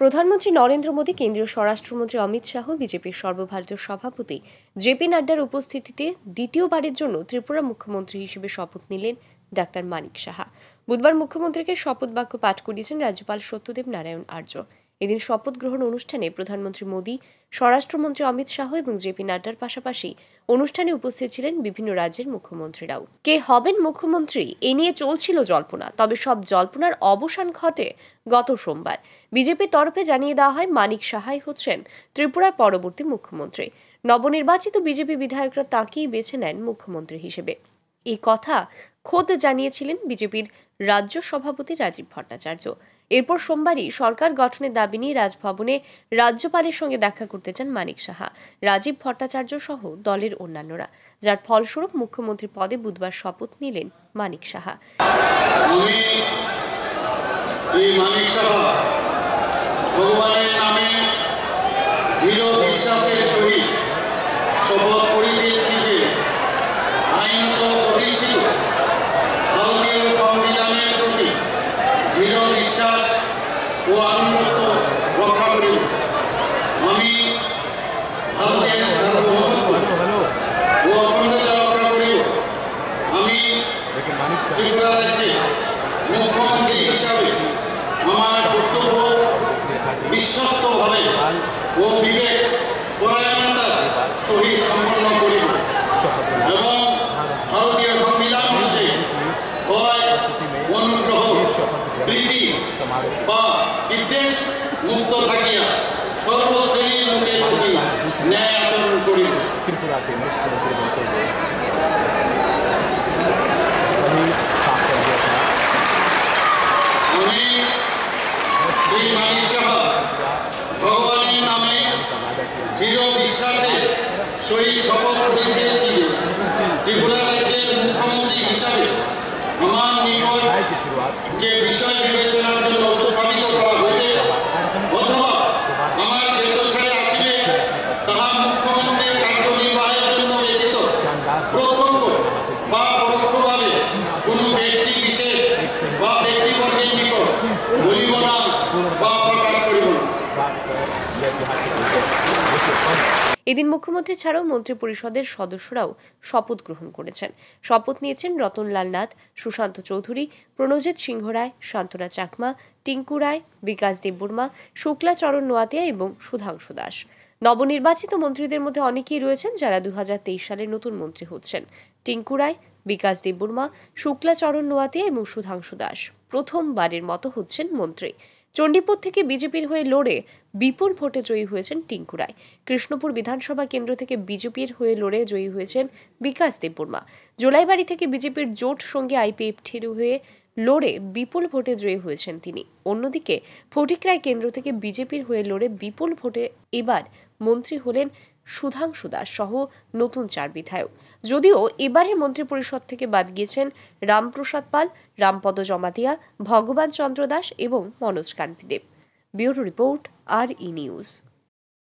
প্রধানমন্ত্রী নরেন্দ্র মোদী কেন্দ্রীয় স্বরাষ্ট্রমন্ত্রী অমিত শাহ বিজেপির সর্বভারতীয় সভাপতি জেপি নাড্ডার উপস্থিতিতে দ্বিতীয়বারের জন্য ত্রিপুরা মুখ্যমন্ত্রী হিসেবে শপথ নিলেন ডাক্তার মানিক সাহা বুধবার মুখ্যমন্ত্রীকে শপথ বাক্য পাঠ করিয়েছেন রাজ্যপাল সত্যদেব নারায়ণ আর্য এদিন শপথ গ্রহণ অনুষ্ঠানে প্রধানমন্ত্রী মোদী স্বরাষ্ট্রমন্ত্রী অমিত শাহ এবং জেপি নাড্ডার পাশাপাশি অনুষ্ঠানে উপস্থিত ছিলেন বিভিন্ন রাজ্যের মুখ্যমন্ত্রীরাও কে হবেন মুখ্যমন্ত্রী এ নিয়ে চলছিল জল্পনা তবে সব জল্পনার অবসান ঘটে গত সোমবার বিজেপির তরফে জানিয়ে দেওয়া হয় মানিক সাহাই হচ্ছেন ত্রিপুরার পরবর্তী মুখ্যমন্ত্রী নবনির্বাচিত বিজেপি বিধায়করা তাঁকেই বেছে নেন মুখ্যমন্ত্রী হিসেবে এই কথা খোদ জানিয়েছিলেন বিজেপির রাজ্য সভাপতি রাজীব ভট্টাচার্য এরপর সোমবারই সরকার গঠনের দাবি নিয়ে রাজভবনে রাজ্যপালের সঙ্গে দেখা করতে চান মানিক সাহা রাজীব ভট্টাচার্য সহ দলের অন্যান্যরা যার ফলস্বরূপ মুখ্যমন্ত্রী পদে বুধবার শপথ নিলেন মানিক সাহা শপথ করিতেছি যে বিশ্বাস ও আনন্দ রক্ষা করি আমি ভারতের সার্বভৌমত্ব ও অখণ্ডতা রক্ষা করি আমি ত্রিপুরা রাজ্যে মুখ্যমন্ত্রী হিসাবে আমার কর্তব্য বিশ্বস্তভাবে ও বিবেক বৃদ্ধি বা বিদ্বেষ মুক্ত থাকিয়া সর্বশ্রেণীর লোকের প্রতি ন্যায় আচরণ করিব আমি শ্রী ভগবানের নামে দৃঢ় বিশ্বাসে শরীর শপথ করিতে যে বিষয় বিবেচনার জন্য উপস্থাপিত করা হইবে অথবা আমার বেতসারে আসিবে তাহা মুখ্যমন্ত্রীর কার্যনির্বাহের জন্য ব্যতীত প্রত্যক্ষ বা পরোক্ষভাবে কোনো ব্যক্তি বিশেষ বা ব্যক্তিবর্গের নিকট বলিব না বা প্রকাশ করিব না এদিন মুখ্যমন্ত্রী ছাড়াও মন্ত্রিপরিষদের সদস্যরাও শপথ গ্রহণ করেছেন শপথ নিয়েছেন রতনলাল নাথ সুশান্ত চৌধুরী প্রণজিৎ সিংহ রায় শান্তনা চাকমা টিঙ্কু রায় বিকাশ দেববর্মা চরণ নোয়াতিয়া এবং সুধাংশু দাস নবনির্বাচিত মন্ত্রীদের মধ্যে অনেকেই রয়েছেন যারা দু সালে নতুন মন্ত্রী হচ্ছেন টিঙ্কু রায় বিকাশ দেববর্মা চরণ নোয়াতিয়া এবং সুধাংশু দাস প্রথমবারের মতো হচ্ছেন মন্ত্রী চণ্ডীপুর থেকে বিজেপির হয়ে লড়ে বিপুল ভোটে জয়ী হয়েছেন টিঙ্কু রায় কৃষ্ণপুর বিধানসভা কেন্দ্র থেকে বিজেপির হয়ে লড়ে জয়ী হয়েছেন বিকাশ দেববর্মা জোলাইবাড়ি থেকে বিজেপির জোট সঙ্গে আইপিএফ ঠির হয়ে লড়ে বিপুল ভোটে জয়ী হয়েছেন তিনি অন্যদিকে ফটিকরায় কেন্দ্র থেকে বিজেপির হয়ে লড়ে বিপুল ভোটে এবার মন্ত্রী হলেন সুধাংশু দাস সহ নতুন চার বিধায়ক যদিও এবারের মন্ত্রিপরিষদ থেকে বাদ গিয়েছেন রামপ্রসাদ পাল রামপদ জমাতিয়া ভগবান চন্দ্র দাস এবং মনোজ কান্তি দেব ব্যুরো রিপোর্ট আর ই নিউজ